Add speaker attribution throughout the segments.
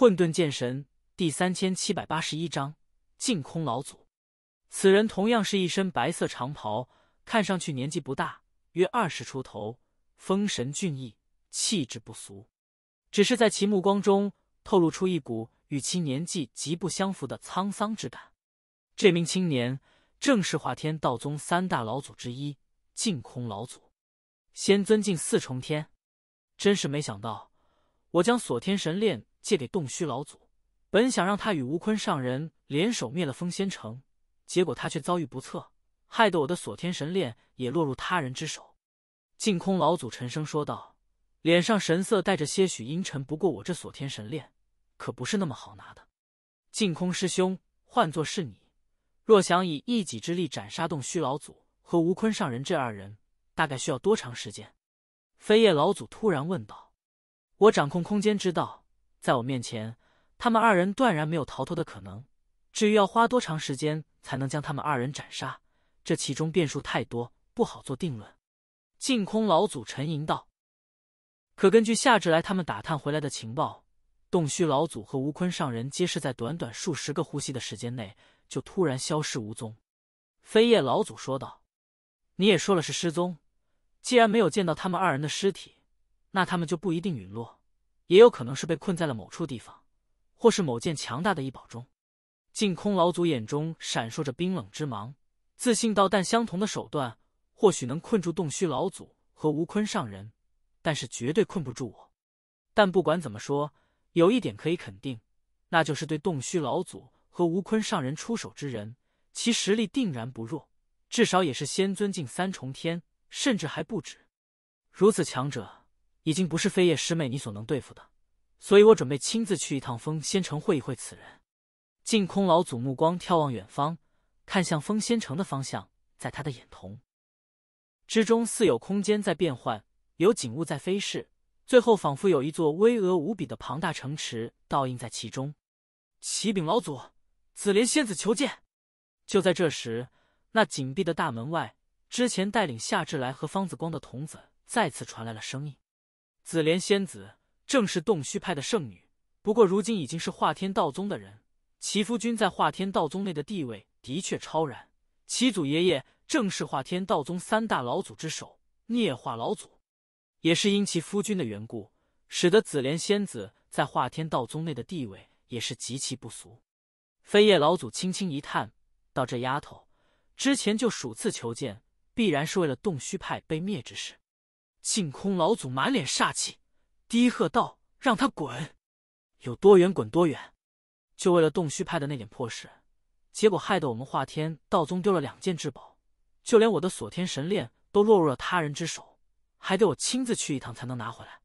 Speaker 1: 混沌剑神第三千七百八十一章：净空老祖。此人同样是一身白色长袍，看上去年纪不大，约二十出头，风神俊逸，气质不俗。只是在其目光中透露出一股与其年纪极不相符的沧桑之感。这名青年正是化天道宗三大老祖之一净空老祖，仙尊境四重天。真是没想到，我将锁天神链。借给洞虚老祖，本想让他与吴坤上人联手灭了风仙城，结果他却遭遇不测，害得我的锁天神链也落入他人之手。净空老祖沉声说道，脸上神色带着些许阴沉。不过我这锁天神链可不是那么好拿的。净空师兄，换作是你，若想以一己之力斩杀洞虚老祖和吴坤上人这二人，大概需要多长时间？飞叶老祖突然问道。我掌控空间之道。在我面前，他们二人断然没有逃脱的可能。至于要花多长时间才能将他们二人斩杀，这其中变数太多，不好做定论。净空老祖沉吟道：“可根据夏至来他们打探回来的情报，洞虚老祖和吴坤上人皆是在短短数十个呼吸的时间内就突然消失无踪。”飞叶老祖说道：“你也说了是失踪，既然没有见到他们二人的尸体，那他们就不一定陨落。”也有可能是被困在了某处地方，或是某件强大的异宝中。净空老祖眼中闪烁着冰冷之芒，自信道：“但相同的手段，或许能困住洞虚老祖和吴坤上人，但是绝对困不住我。但不管怎么说，有一点可以肯定，那就是对洞虚老祖和吴坤上人出手之人，其实力定然不弱，至少也是仙尊境三重天，甚至还不止。如此强者。”已经不是飞叶师妹你所能对付的，所以我准备亲自去一趟风仙城会一会此人。净空老祖目光眺望远方，看向风仙城的方向，在他的眼瞳之中，似有空间在变幻，有景物在飞逝，最后仿佛有一座巍峨无比的庞大城池倒映在其中。启禀老祖，紫莲仙子求见。就在这时，那紧闭的大门外，之前带领夏至来和方子光的童子再次传来了声音。紫莲仙子正是洞虚派的圣女，不过如今已经是化天道宗的人。其夫君在化天道宗内的地位的确超然，其祖爷爷正是化天道宗三大老祖之首聂化老祖。也是因其夫君的缘故，使得紫莲仙子在化天道宗内的地位也是极其不俗。飞叶老祖轻轻一叹，道：“这丫头之前就数次求见，必然是为了洞虚派被灭之事。”净空老祖满脸煞气，低喝道：“让他滚，有多远滚多远！就为了洞虚派的那点破事，结果害得我们化天道宗丢了两件至宝，就连我的锁天神链都落入了他人之手，还得我亲自去一趟才能拿回来。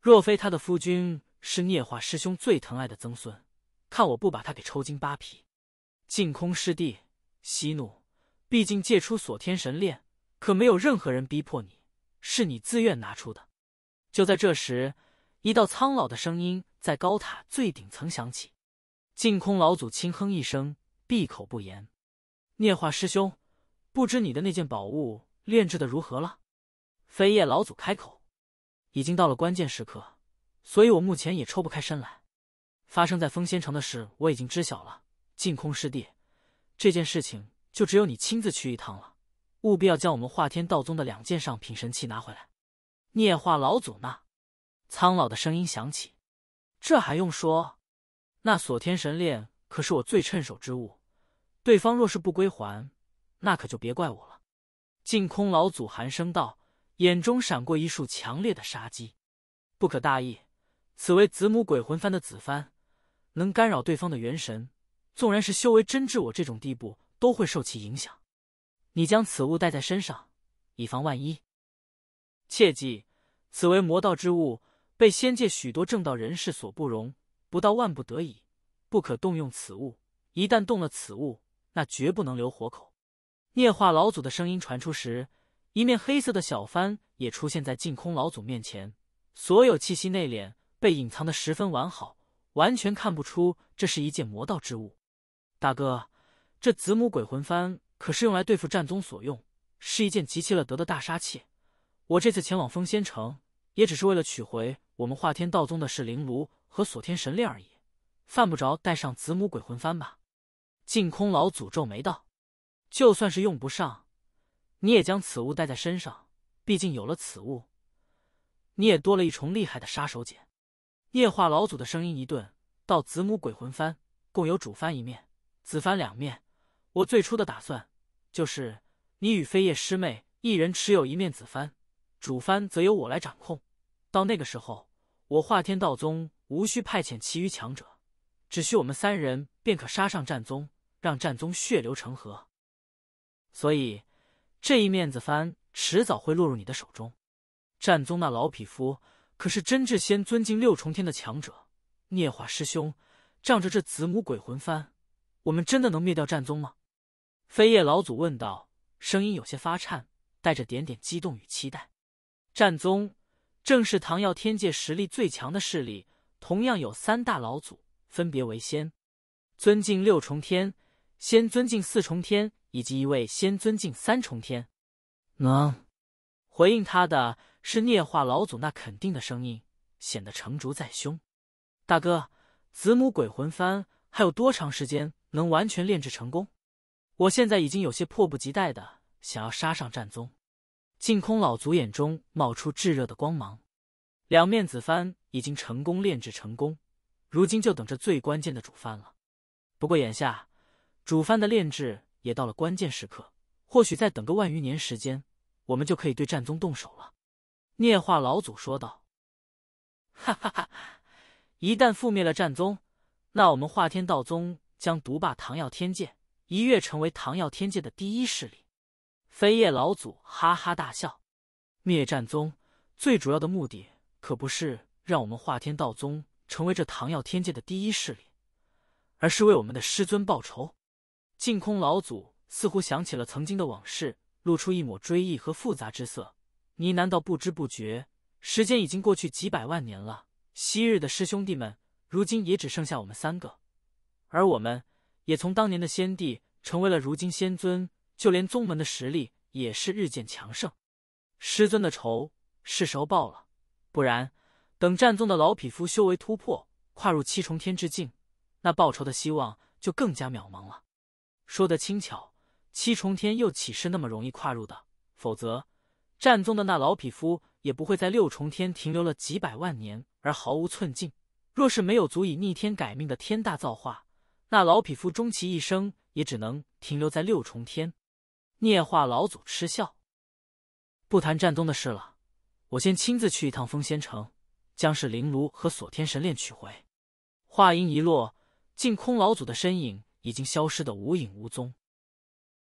Speaker 1: 若非他的夫君是聂化师兄最疼爱的曾孙，看我不把他给抽筋扒皮！”净空师弟，息怒，毕竟借出锁天神链，可没有任何人逼迫你。是你自愿拿出的。就在这时，一道苍老的声音在高塔最顶层响起。净空老祖轻哼一声，闭口不言。聂化师兄，不知你的那件宝物炼制的如何了？飞叶老祖开口：“已经到了关键时刻，所以我目前也抽不开身来。发生在风仙城的事，我已经知晓了。净空师弟，这件事情就只有你亲自去一趟了。”务必要将我们化天道宗的两件上品神器拿回来。孽化老祖呢？苍老的声音响起。这还用说？那锁天神链可是我最趁手之物。对方若是不归还，那可就别怪我了。净空老祖寒声道，眼中闪过一束强烈的杀机。不可大意，此为子母鬼魂幡的子幡，能干扰对方的元神。纵然是修为真至我这种地步，都会受其影响。你将此物带在身上，以防万一。切记，此为魔道之物，被仙界许多正道人士所不容。不到万不得已，不可动用此物。一旦动了此物，那绝不能留活口。孽化老祖的声音传出时，一面黑色的小帆也出现在净空老祖面前，所有气息内敛，被隐藏的十分完好，完全看不出这是一件魔道之物。大哥，这子母鬼魂幡。可是用来对付战宗所用，是一件极其了得的大杀器。我这次前往风仙城，也只是为了取回我们化天道宗的噬灵炉和锁天神链而已，犯不着带上子母鬼魂幡吧？净空老祖皱眉道：“就算是用不上，你也将此物带在身上，毕竟有了此物，你也多了一重厉害的杀手锏。”涅化老祖的声音一顿，道：“子母鬼魂幡共有主幡一面，子幡两面。我最初的打算……”就是你与飞叶师妹一人持有一面子幡，主幡则由我来掌控。到那个时候，我化天道宗无需派遣其余强者，只需我们三人便可杀上战宗，让战宗血流成河。所以，这一面子幡迟早会落入你的手中。战宗那老匹夫可是真至仙尊境六重天的强者，聂华师兄仗着这子母鬼魂幡，我们真的能灭掉战宗吗？飞叶老祖问道，声音有些发颤，带着点点激动与期待。战宗正是唐耀天界实力最强的势力，同样有三大老祖，分别为仙尊敬六重天、仙尊敬四重天以及一位仙尊敬三重天。能回应他的是聂化老祖那肯定的声音，显得成竹在胸。大哥，子母鬼魂幡还有多长时间能完全炼制成功？我现在已经有些迫不及待的想要杀上战宗，净空老祖眼中冒出炙热的光芒。两面子幡已经成功炼制成功，如今就等着最关键的主幡了。不过眼下主幡的炼制也到了关键时刻，或许再等个万余年时间，我们就可以对战宗动手了。孽化老祖说道：“哈哈哈，一旦覆灭了战宗，那我们化天道宗将独霸唐耀天界。”一跃成为唐药天界的第一势力，飞叶老祖哈哈大笑。灭战宗最主要的目的，可不是让我们化天道宗成为这唐药天界的第一势力，而是为我们的师尊报仇。净空老祖似乎想起了曾经的往事，露出一抹追忆和复杂之色，呢喃道：“不知不觉，时间已经过去几百万年了。昔日的师兄弟们，如今也只剩下我们三个，而我们……”也从当年的先帝成为了如今仙尊，就连宗门的实力也是日渐强盛。师尊的仇是时候报了，不然等战宗的老匹夫修为突破，跨入七重天之境，那报仇的希望就更加渺茫了。说得轻巧，七重天又岂是那么容易跨入的？否则，战宗的那老匹夫也不会在六重天停留了几百万年而毫无寸进。若是没有足以逆天改命的天大造化，那老匹夫终其一生也只能停留在六重天。涅化老祖嗤笑：“不谈战东的事了，我先亲自去一趟风仙城，将是灵炉和锁天神链取回。”话音一落，净空老祖的身影已经消失得无影无踪。